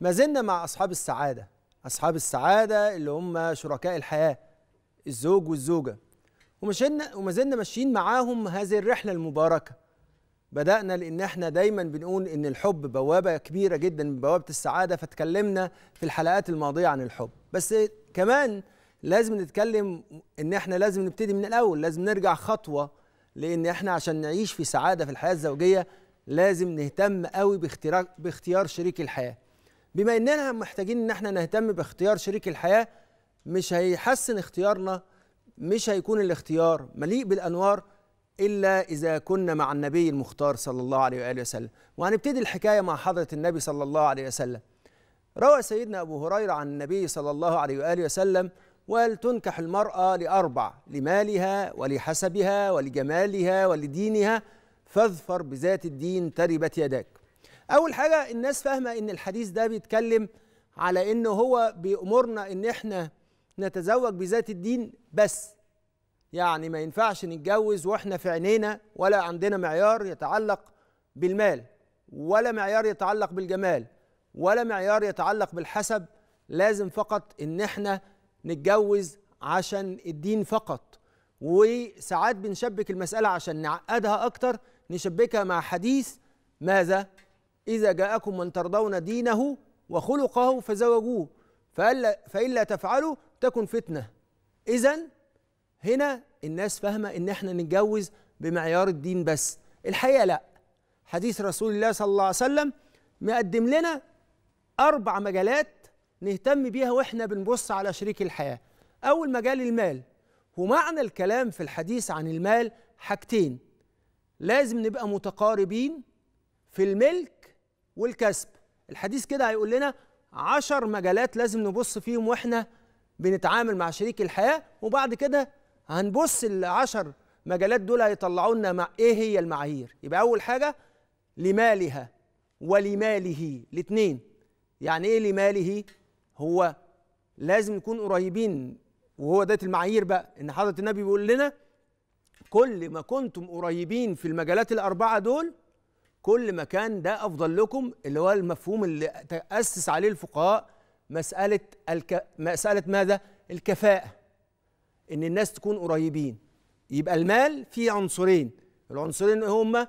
ما زلنا مع أصحاب السعادة أصحاب السعادة اللي هم شركاء الحياة الزوج والزوجة وما زلنا ماشيين معاهم هذه الرحلة المباركة بدأنا لأن احنا دايما بنقول إن الحب بوابة كبيرة جدا من بوابة السعادة فتكلمنا في الحلقات الماضية عن الحب بس كمان لازم نتكلم إن احنا لازم نبتدي من الأول لازم نرجع خطوة لأن احنا عشان نعيش في سعادة في الحياة الزوجية لازم نهتم قوي باختيار باختيار شريك الحياه بما اننا محتاجين ان احنا نهتم باختيار شريك الحياه مش هيحسن اختيارنا مش هيكون الاختيار مليء بالانوار الا اذا كنا مع النبي المختار صلى الله عليه واله وسلم وهنبتدي الحكايه مع حضره النبي صلى الله عليه وسلم روى سيدنا ابو هريره عن النبي صلى الله عليه واله وسلم وقال تنكح المراه لاربع لمالها ولحسبها ولجمالها ولدينها فاظفر بذات الدين تربت يداك اول حاجه الناس فاهمه ان الحديث ده بيتكلم على ان هو بيأمرنا ان احنا نتزوج بذات الدين بس يعني ما ينفعش نتجوز واحنا في عينينا ولا عندنا معيار يتعلق بالمال ولا معيار يتعلق بالجمال ولا معيار يتعلق بالحسب لازم فقط ان احنا نتجوز عشان الدين فقط وساعات بنشبك المسألة عشان نعقدها أكتر نشبكها مع حديث ماذا إذا جاءكم من ترضون دينه وخلقه فزوجوه فإلا تفعلوا تكن فتنة إذا هنا الناس فاهمة إن إحنا نتجوز بمعيار الدين بس الحقيقة لا حديث رسول الله صلى الله عليه وسلم مقدم لنا أربع مجالات نهتم بيها وإحنا بنبص على شريك الحياة أول مجال المال ومعنى الكلام في الحديث عن المال حاجتين لازم نبقى متقاربين في الملك والكسب الحديث كده هيقول لنا عشر مجالات لازم نبص فيهم واحنا بنتعامل مع شريك الحياة وبعد كده هنبص العشر مجالات دول هيطلعوا لنا مع ايه هي المعايير يبقى اول حاجة لمالها ولماله الاثنين يعني ايه لماله هو لازم نكون قريبين وهو ده المعايير بقى ان حضرة النبي بيقول لنا كل ما كنتم قريبين في المجالات الأربعة دول كل مكان ده افضل لكم اللي هو المفهوم اللي تاسس عليه الفقهاء مساله الك... مساله ماذا الكفاءه ان الناس تكون قريبين يبقى المال فيه عنصرين العنصرين هما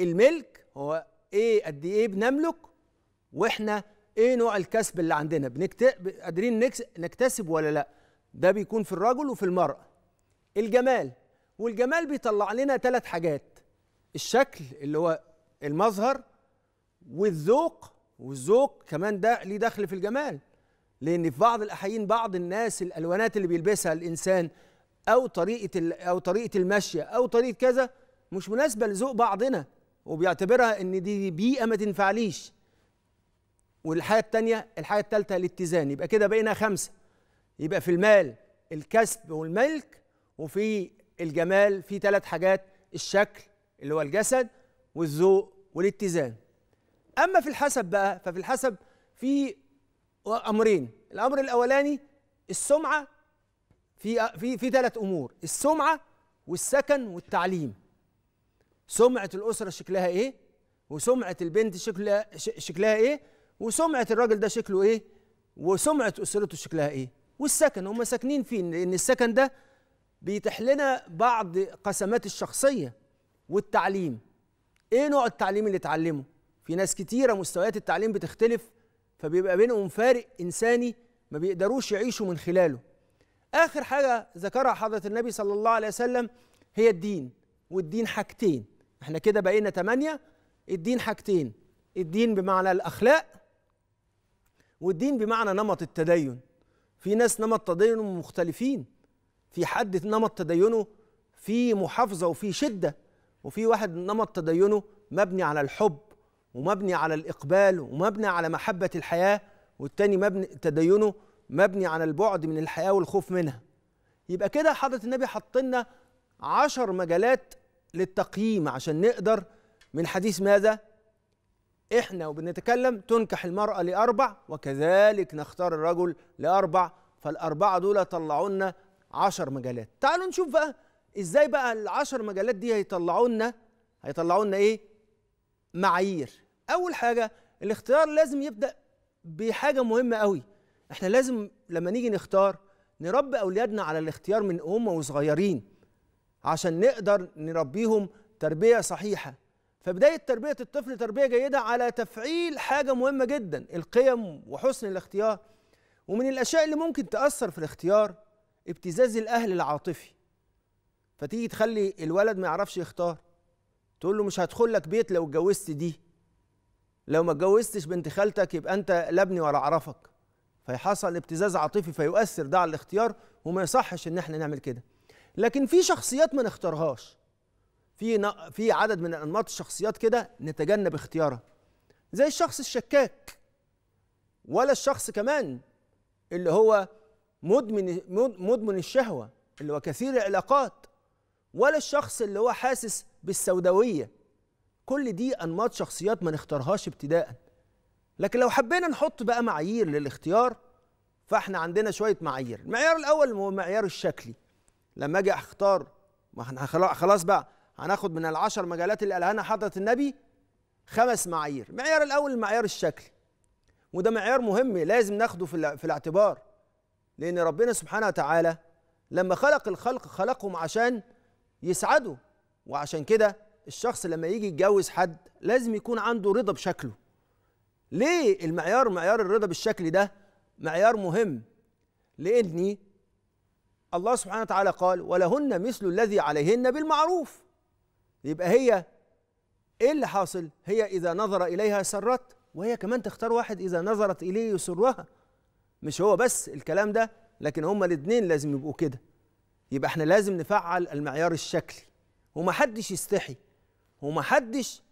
الملك هو ايه قد ايه بنملك واحنا ايه نوع الكسب اللي عندنا بنكتب قادرين نكس... نكتسب ولا لا ده بيكون في الرجل وفي المراه الجمال والجمال بيطلع لنا ثلاث حاجات الشكل اللي هو المظهر والذوق والذوق كمان ده ليه دخل في الجمال لان في بعض الاحيان بعض الناس الالوانات اللي بيلبسها الانسان او طريقه او طريقه المشي او طريقه كذا مش مناسبه لذوق بعضنا وبيعتبرها ان دي بيئه ما تنفعليش والحاجه الثانيه الحاجه الثالثه الاتزان يبقى كده بقينا خمسه يبقى في المال الكسب والملك وفي الجمال في ثلاث حاجات الشكل اللي هو الجسد والذوق والاتزان اما في الحسب بقى ففي الحسب في امرين الامر الاولاني السمعه في في في ثلاث امور السمعه والسكن والتعليم سمعه الاسره شكلها ايه وسمعه البنت شكلها شكلها ايه وسمعه الراجل ده شكله ايه وسمعه اسرته شكلها ايه والسكن هم ساكنين فين لان السكن ده بيتيح لنا بعض قسمات الشخصيه والتعليم ايه نوع التعليم اللي اتعلمه في ناس كتيره مستويات التعليم بتختلف فبيبقى بينهم فارق انساني ما بيقدروش يعيشوا من خلاله اخر حاجه ذكرها حضره النبي صلى الله عليه وسلم هي الدين والدين حاجتين احنا كده بقينا ثمانية الدين حاجتين الدين بمعنى الاخلاق والدين بمعنى نمط التدين في ناس نمط تدينهم مختلفين في حد نمط تدينه في محافظه وفي شده وفي واحد نمط تدينه مبني على الحب ومبني على الإقبال ومبني على محبة الحياة والتاني مبني تدينه مبني على البعد من الحياة والخوف منها يبقى كده حضرة النبي حط لنا عشر مجالات للتقييم عشان نقدر من حديث ماذا؟ احنا وبنتكلم تنكح المرأة لأربع وكذلك نختار الرجل لأربع فالأربعة دول طلعوا لنا عشر مجالات تعالوا نشوف بقى ازاي بقى العشر مجالات دي هيطلعوا لنا هيطلعوا لنا ايه معايير اول حاجه الاختيار لازم يبدا بحاجه مهمه قوي احنا لازم لما نيجي نختار نربي اولادنا على الاختيار من هم وصغيرين عشان نقدر نربيهم تربيه صحيحه فبدايه تربيه الطفل تربيه جيده على تفعيل حاجه مهمه جدا القيم وحسن الاختيار ومن الاشياء اللي ممكن تاثر في الاختيار ابتزاز الاهل العاطفي فتيجي تخلي الولد ما يعرفش يختار تقول له مش هدخل لك بيت لو اتجوزت دي لو ما اتجوزتش بنت خالتك يبقى انت لا ابني ولا اعرفك فيحصل ابتزاز عاطفي فيؤثر ده على الاختيار وما يصحش ان احنا نعمل كده لكن في شخصيات ما نختارهاش في في عدد من انماط الشخصيات كده نتجنب اختيارها زي الشخص الشكاك ولا الشخص كمان اللي هو مدمن مدمن الشهوه اللي هو كثير العلاقات ولا الشخص اللي هو حاسس بالسوداويه كل دي انماط شخصيات ما نختارهاش ابتداء لكن لو حبينا نحط بقى معايير للاختيار فاحنا عندنا شويه معايير المعيار الاول هو المعيار الشكلي لما اجي اختار ما احنا خلاص بقى هناخد من العشر مجالات اللي قالها لنا حضره النبي خمس معايير المعيار الاول المعيار الشكلي وده معيار مهم لازم ناخده في, في الاعتبار لان ربنا سبحانه وتعالى لما خلق الخلق خلقهم عشان يسعده وعشان كده الشخص لما يجي يتجوز حد لازم يكون عنده رضا بشكله ليه المعيار معيار الرضا بالشكل ده معيار مهم لاني الله سبحانه وتعالى قال ولهن مثل الذي عليهن بالمعروف يبقى هي ايه اللي حاصل هي اذا نظر اليها سرت وهي كمان تختار واحد اذا نظرت اليه يسرها مش هو بس الكلام ده لكن هما الاثنين لازم يبقوا كده يبقى احنا لازم نفعل المعيار الشكلي ومحدش يستحي ومحدش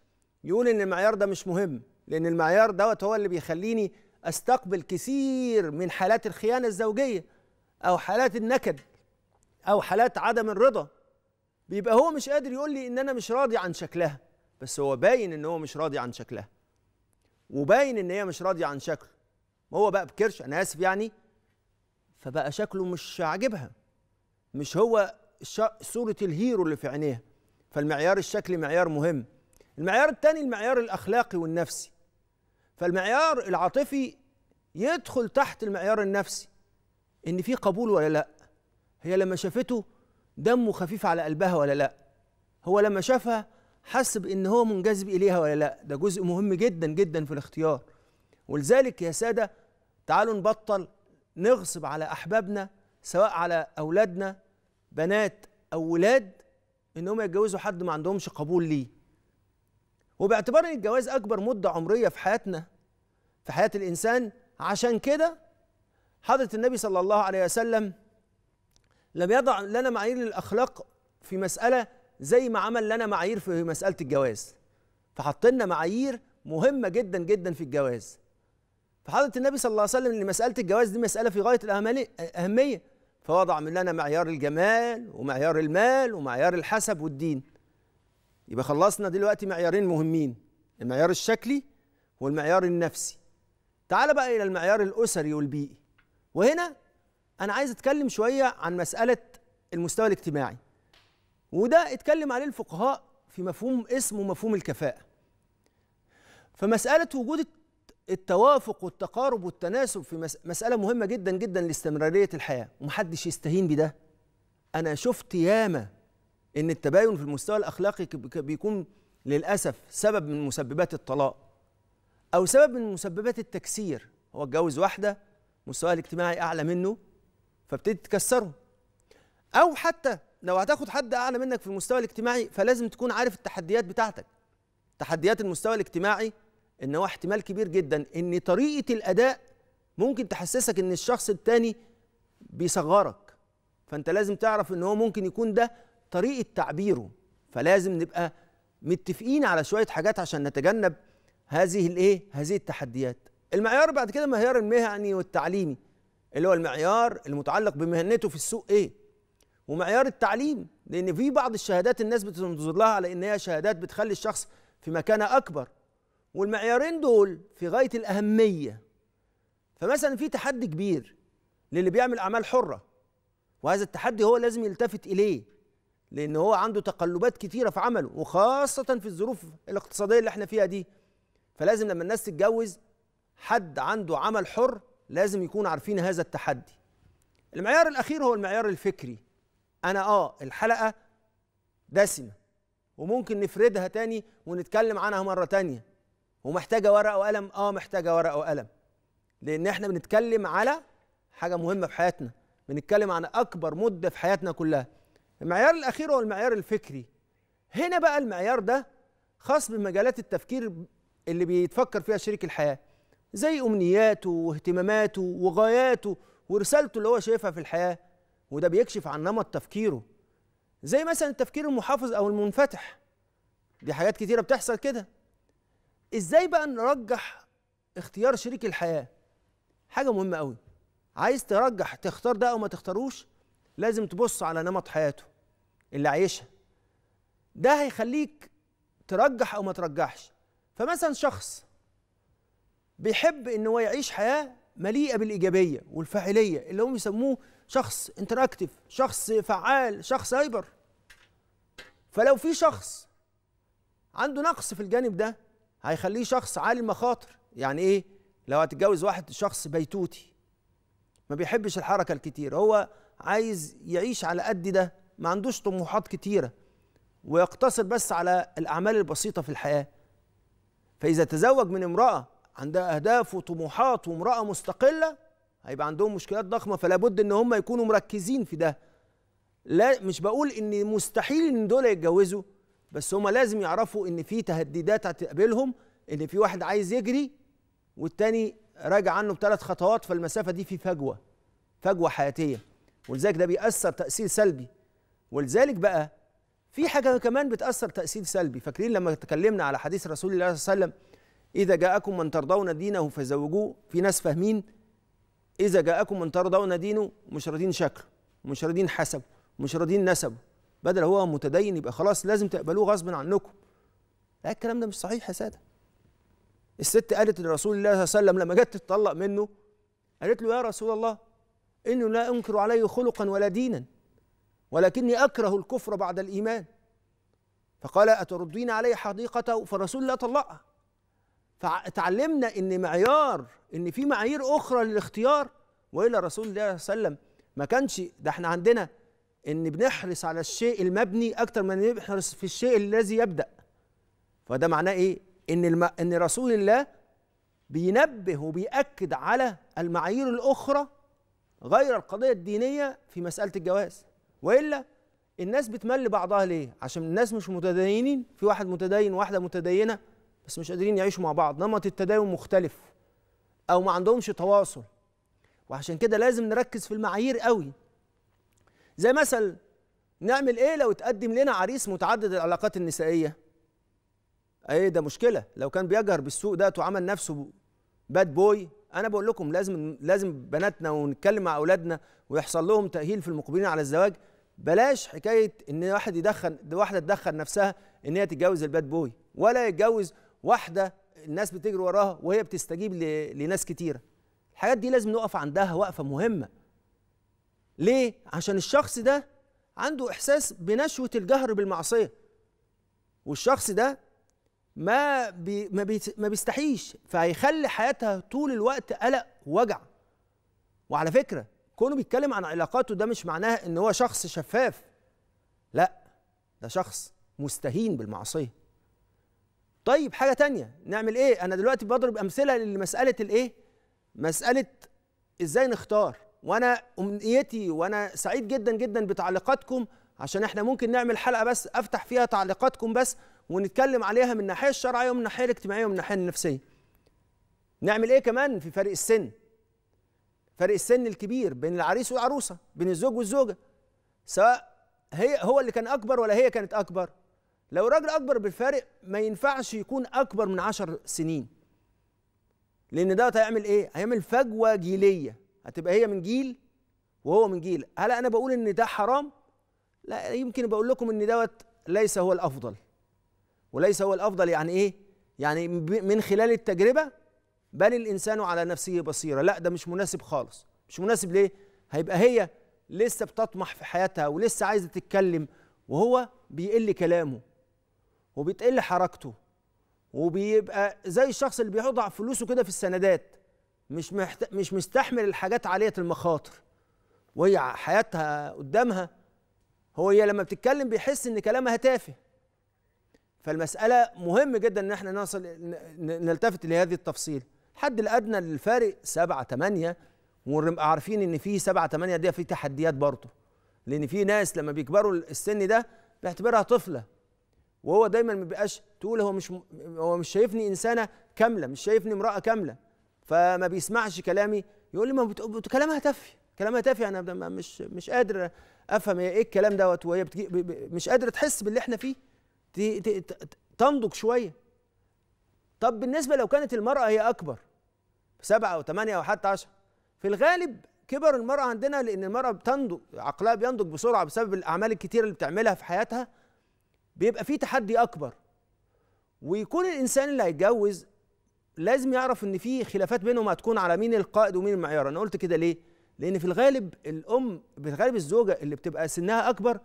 يقول ان المعيار ده مش مهم لان المعيار دوت هو اللي بيخليني استقبل كثير من حالات الخيانه الزوجيه او حالات النكد او حالات عدم الرضا بيبقى هو مش قادر يقول لي ان انا مش راضي عن شكلها بس هو باين ان هو مش راضي عن شكلها وباين ان هي مش راضيه عن شكله هو بقى بكرش انا اسف يعني فبقى شكله مش عاجبها مش هو صورة الهيرو اللي في عينيها فالمعيار الشكلي معيار مهم المعيار الثاني المعيار الأخلاقي والنفسي فالمعيار العاطفي يدخل تحت المعيار النفسي إن في قبول ولا لأ هي لما شافته دمه خفيف على قلبها ولا لأ هو لما شافها حس بإن هو منجذب إليها ولا لأ ده جزء مهم جدا جدا في الاختيار ولذلك يا سادة تعالوا نبطل نغصب على أحبابنا سواء على أولادنا بنات او ولاد انهم يتجوزوا حد ما عندهمش قبول ليه وباعتبار ان الجواز اكبر مده عمريه في حياتنا في حياه الانسان عشان كده حضره النبي صلى الله عليه وسلم لم يضع لنا معايير للاخلاق في مساله زي ما عمل لنا معايير في مساله الجواز فحط لنا معايير مهمه جدا جدا في الجواز فحضره النبي صلى الله عليه وسلم ان مساله الجواز دي مساله في غايه الاهميه فوضع من لنا معيار الجمال ومعيار المال ومعيار الحسب والدين يبقى خلصنا دلوقتي معيارين مهمين المعيار الشكلي والمعيار النفسي تعال بقى إلى المعيار الأسري والبيئي وهنا أنا عايز أتكلم شوية عن مسألة المستوى الاجتماعي وده اتكلم عليه الفقهاء في مفهوم اسمه مفهوم الكفاءة فمسألة وجود التوافق والتقارب والتناسب في مسألة مهمة جدا جدا لاستمرارية الحياة ومحدش يستهين بده أنا شفت ياما إن التباين في المستوى الأخلاقي بيكون للأسف سبب من مسببات الطلاق أو سبب من مسببات التكسير هو اتجوز واحدة مستواها الاجتماعي أعلى منه فابتدي تكسره أو حتى لو هتاخد حد أعلى منك في المستوى الاجتماعي فلازم تكون عارف التحديات بتاعتك تحديات المستوى الاجتماعي ان هو احتمال كبير جدا ان طريقه الاداء ممكن تحسسك ان الشخص التاني بيصغرك فانت لازم تعرف ان هو ممكن يكون ده طريقه تعبيره فلازم نبقى متفقين على شويه حاجات عشان نتجنب هذه الايه هذه التحديات المعيار بعد كده معيار المهني والتعليمي اللي هو المعيار المتعلق بمهنته في السوق ايه ومعيار التعليم لان في بعض الشهادات الناس بتنظر لها على ان هي شهادات بتخلي الشخص في مكانه اكبر والمعيارين دول في غايه الاهميه فمثلا في تحدي كبير للي بيعمل اعمال حره وهذا التحدي هو لازم يلتفت اليه لان هو عنده تقلبات كتيره في عمله وخاصه في الظروف الاقتصاديه اللي احنا فيها دي فلازم لما الناس تتجوز حد عنده عمل حر لازم يكون عارفين هذا التحدي المعيار الاخير هو المعيار الفكري انا اه الحلقه دسمه وممكن نفردها تاني ونتكلم عنها مره تانيه ومحتاجه ورقه وقلم اه محتاجه ورقه وقلم لان احنا بنتكلم على حاجه مهمه في حياتنا بنتكلم عن اكبر مده في حياتنا كلها المعيار الاخير هو المعيار الفكري هنا بقى المعيار ده خاص بمجالات التفكير اللي بيتفكر فيها شريك الحياه زي امنياته واهتماماته وغاياته ورسالته اللي هو شايفها في الحياه وده بيكشف عن نمط تفكيره زي مثلا التفكير المحافظ او المنفتح دي حاجات كتيره بتحصل كده ازاي بقى نرجح اختيار شريك الحياه حاجه مهمه قوي عايز ترجح تختار ده او ما تختاروش لازم تبص على نمط حياته اللي عايشها ده هيخليك ترجح او ما ترجحش فمثلا شخص بيحب ان هو يعيش حياه مليئه بالايجابيه والفاعليه اللي هم بيسموه شخص انتراكتيف شخص فعال شخص هايبر فلو في شخص عنده نقص في الجانب ده هيخليه شخص عالي المخاطر يعني ايه لو هتتجوز واحد شخص بيتوتي ما بيحبش الحركه الكتير هو عايز يعيش على قد ده ما عندوش طموحات كتيره ويقتصر بس على الاعمال البسيطه في الحياه فاذا تزوج من امراه عندها اهداف وطموحات وامراه مستقله هيبقى عندهم مشكلات ضخمه فلا بد ان هم يكونوا مركزين في ده لا مش بقول ان مستحيل ان دول يتجوزوا بس هم لازم يعرفوا ان في تهديدات هتقابلهم ان في واحد عايز يجري والتاني راجع عنه بثلاث خطوات فالمسافه دي في فجوه فجوه حياتيه ولذلك ده بيأثر تأثير سلبي ولذلك بقى في حاجه كمان بتأثر تأثير سلبي فاكرين لما تكلمنا على حديث رسول الله صلى الله عليه وسلم إذا جاءكم من ترضون دينه فزوجوه في ناس فاهمين إذا جاءكم من ترضون دينه مش راضين شكله مش راضين حسبه مش راضين نسبه بدل هو متدين يبقى خلاص لازم تقبلوه غصب عنكم لا الكلام ده مش صحيح يا ساده الست قالت لرسول الله صلى الله عليه وسلم لما جت تطلق منه قالت له يا رسول الله انه لا انكر عليه خلقا ولا دينا ولكني اكره الكفر بعد الايمان فقال اتردين علي حديقته فالرسول الله طلقها فتعلمنا ان معيار ان في معايير اخرى للاختيار والا رسول الله صلى الله عليه وسلم ما كانش ده احنا عندنا ان بنحرص على الشيء المبني اكتر ما نحرص في الشيء الذي يبدا فده معناه ايه ان الم... ان رسول الله بينبه وبيأكد على المعايير الاخرى غير القضيه الدينيه في مساله الجواز والا الناس بتمل بعضها ليه عشان الناس مش متدينين في واحد متدين وواحده متدينه بس مش قادرين يعيشوا مع بعض نمط التدين مختلف او ما عندهمش تواصل وعشان كده لازم نركز في المعايير قوي زي مثلا نعمل ايه لو اتقدم لنا عريس متعدد العلاقات النسائيه ايه ده مشكله لو كان بيجهر بالسوق ده وعمل نفسه باد بوي انا بقول لكم لازم لازم بناتنا ونتكلم مع اولادنا ويحصل لهم تاهيل في المقبلين على الزواج بلاش حكايه ان واحد يدخن واحده تدخن نفسها ان هي تتجوز الباد بوي ولا يتجوز واحده الناس بتجري وراها وهي بتستجيب لناس كتيره الحاجات دي لازم نقف عندها وقفه مهمه ليه؟ عشان الشخص ده عنده إحساس بنشوة الجهر بالمعصية والشخص ده ما بي ما, بي ما بيستحيش فهيخلي حياتها طول الوقت قلق ووجع وعلى فكرة كونه بيتكلم عن علاقاته ده مش معناه ان هو شخص شفاف لا ده شخص مستهين بالمعصية طيب حاجة تانية نعمل ايه انا دلوقتي بضرب امثلة لمسألة الايه مسألة ازاي نختار وانا امنيتي وانا سعيد جدا جدا بتعليقاتكم عشان احنا ممكن نعمل حلقه بس افتح فيها تعليقاتكم بس ونتكلم عليها من الناحيه الشرعيه ومن الناحيه الاجتماعيه ومن الناحيه النفسيه نعمل ايه كمان في فرق السن فرق السن الكبير بين العريس والعروسه بين الزوج والزوجه سواء هي هو اللي كان اكبر ولا هي كانت اكبر لو راجل اكبر بالفارق ما ينفعش يكون اكبر من عشر سنين لان دوت هيعمل ايه هيعمل فجوه جيليه هتبقى هي من جيل وهو من جيل هل انا بقول ان ده حرام لا يمكن بقول لكم ان دوت ليس هو الافضل وليس هو الافضل يعني ايه يعني من خلال التجربه بل الانسان على نفسه بصيره لا ده مش مناسب خالص مش مناسب ليه هيبقى هي لسه بتطمح في حياتها ولسه عايزه تتكلم وهو بيقل كلامه وبتقل حركته وبيبقى زي الشخص اللي بيضع فلوسه كده في السندات مش محت... مش مستحمل الحاجات عاليه المخاطر وهي حياتها قدامها هو هي لما بتتكلم بيحس ان كلامها تافه فالمساله مهم جدا ان احنا نصل نلتفت لهذه التفصيل الحد الادنى للفارق 7 8 ونبقى عارفين ان في 7 8 دي في تحديات برضه لان في ناس لما بيكبروا السن ده بيعتبرها طفله وهو دايما ما بيبقاش تقول هو مش هو مش شايفني انسانه كامله مش شايفني امراه كامله فما بيسمعش كلامي يقول لي ما كلامها تافه كلامها تافه يعني انا مش مش قادر افهم هي ايه الكلام دوت وهي بتجي... مش قادره تحس باللي احنا فيه تنضج شويه طب بالنسبه لو كانت المراه هي اكبر سبعة او ثمانيه او حتى عشره في الغالب كبر المراه عندنا لان المراه بتنضج عقلها بينضج بسرعه بسبب الاعمال الكتيره اللي بتعملها في حياتها بيبقى في تحدي اكبر ويكون الانسان اللي هيتجوز لازم يعرف ان في خلافات بينهم هتكون على مين القائد ومين المعيار انا قلت كده ليه لان في الغالب الام في الغالب الزوجه اللي بتبقى سنها اكبر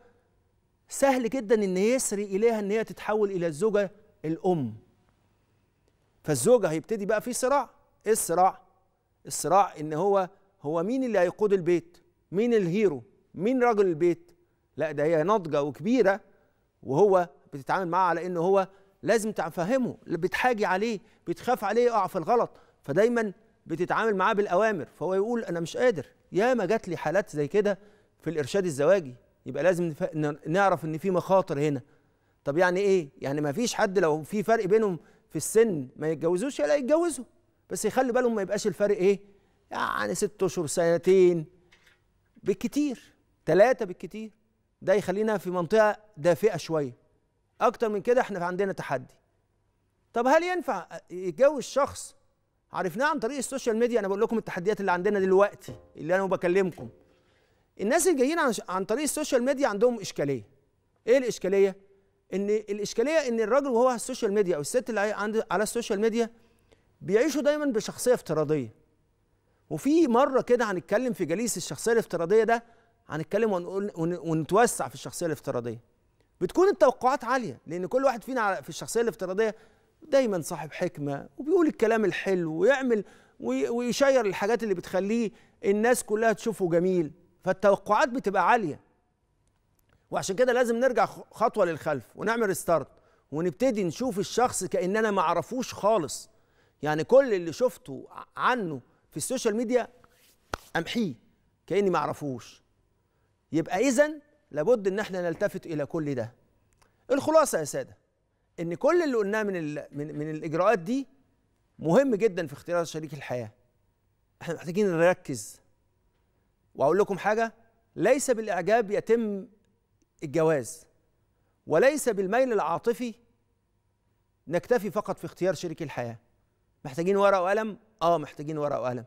سهل جدا ان يسري اليها ان هي تتحول الى الزوجه الام فالزوجه هيبتدي بقى في صراع ايه الصراع الصراع ان هو هو مين اللي هيقود البيت مين الهيرو مين رجل البيت لا ده هي ناضجه وكبيره وهو بتتعامل معاه على انه هو لازم تفهمه اللي بتحاجي عليه بتخاف عليه يقع في الغلط فدايما بتتعامل معاه بالاوامر فهو يقول انا مش قادر يا ما جات لي حالات زي كده في الارشاد الزواجي يبقى لازم نعرف ان في مخاطر هنا طب يعني ايه يعني ما فيش حد لو في فرق بينهم في السن ما يتجوزوش لا يتجوزوا بس يخلي بالهم ما يبقاش الفرق ايه يعني ست اشهر سنتين بالكتير ثلاثه بالكتير ده يخلينا في منطقه دافئه شويه اكتر من كده احنا عندنا تحدي طب هل ينفع يتجوز شخص عرفناه عن طريق السوشيال ميديا انا بقول لكم التحديات اللي عندنا دلوقتي اللي انا بكلمكم الناس اللي جايين عن طريق السوشيال ميديا عندهم اشكاليه ايه الاشكاليه ان الاشكاليه ان الراجل وهو على السوشيال ميديا او الست اللي على السوشيال ميديا بيعيشوا دايما بشخصيه افتراضيه وفي مره كده هنتكلم في جليس الشخصيه الافتراضيه ده هنتكلم ونقول ونتوسع في الشخصيه الافتراضيه بتكون التوقعات عاليه لان كل واحد فينا في الشخصيه الافتراضيه دايما صاحب حكمه وبيقول الكلام الحلو ويعمل ويشير الحاجات اللي بتخليه الناس كلها تشوفه جميل فالتوقعات بتبقى عاليه وعشان كده لازم نرجع خطوه للخلف ونعمل ريستارت ونبتدي نشوف الشخص كاننا ما عرفوش خالص يعني كل اللي شفته عنه في السوشيال ميديا امحيه كاني ما اعرفوش يبقى اذا لابد ان احنا نلتفت الى كل ده الخلاصه يا ساده ان كل اللي قلناه من من, من الاجراءات دي مهم جدا في اختيار شريك الحياه احنا محتاجين نركز واقول لكم حاجه ليس بالاعجاب يتم الجواز وليس بالميل العاطفي نكتفي فقط في اختيار شريك الحياه محتاجين ورقه وقلم اه محتاجين ورقه وقلم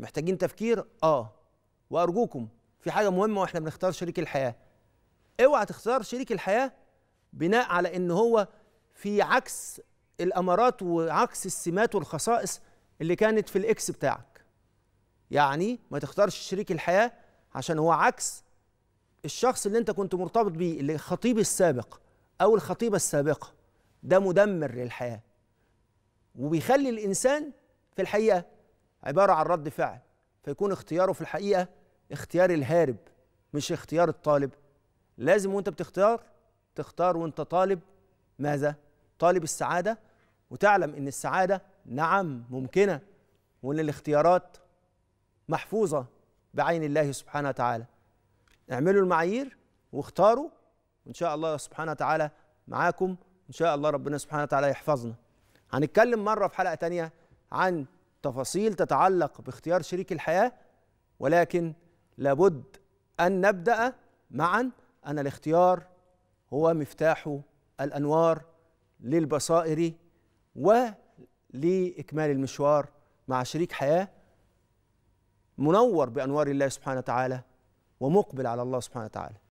محتاجين تفكير اه وارجوكم في حاجه مهمه واحنا بنختار شريك الحياه اوعى تختار شريك الحياه بناء على ان هو في عكس الامارات وعكس السمات والخصائص اللي كانت في الاكس بتاعك يعني ما تختارش شريك الحياه عشان هو عكس الشخص اللي انت كنت مرتبط بيه اللي خطيب السابق او الخطيبه السابقه ده مدمر للحياه وبيخلي الانسان في الحقيقه عباره عن رد فعل فيكون اختياره في الحقيقه اختيار الهارب مش اختيار الطالب لازم وانت بتختار تختار وانت طالب ماذا طالب السعاده وتعلم ان السعاده نعم ممكنه وان الاختيارات محفوظه بعين الله سبحانه وتعالى اعملوا المعايير واختاروا وان شاء الله سبحانه وتعالى معاكم ان شاء الله ربنا سبحانه وتعالى يحفظنا هنتكلم مره في حلقه تانية عن تفاصيل تتعلق باختيار شريك الحياه ولكن لابد أن نبدأ معا أن الاختيار هو مفتاح الأنوار للبصائر ولإكمال المشوار مع شريك حياة منور بأنوار الله سبحانه وتعالى ومقبل على الله سبحانه وتعالى